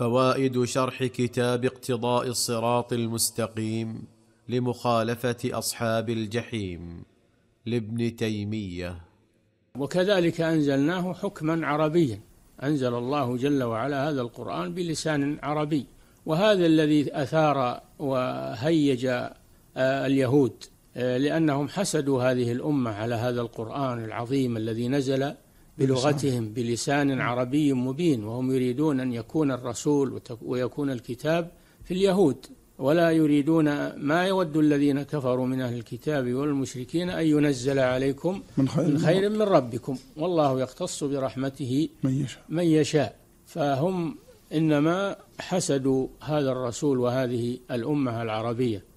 فوائد شرح كتاب اقتضاء الصراط المستقيم لمخالفه اصحاب الجحيم لابن تيميه وكذلك انزلناه حكما عربيا انزل الله جل وعلا هذا القران بلسان عربي وهذا الذي اثار وهيج آه، اليهود آه، لانهم حسدوا هذه الامه على هذا القران العظيم الذي نزل بلغتهم بلسان نعم. عربي مبين وهم يريدون أن يكون الرسول ويكون الكتاب في اليهود ولا يريدون ما يود الذين كفروا من أهل الكتاب والمشركين أن ينزل عليكم من خير من, خير من ربكم والله يختص برحمته من يشاء, من يشاء فهم إنما حسدوا هذا الرسول وهذه الأمة العربية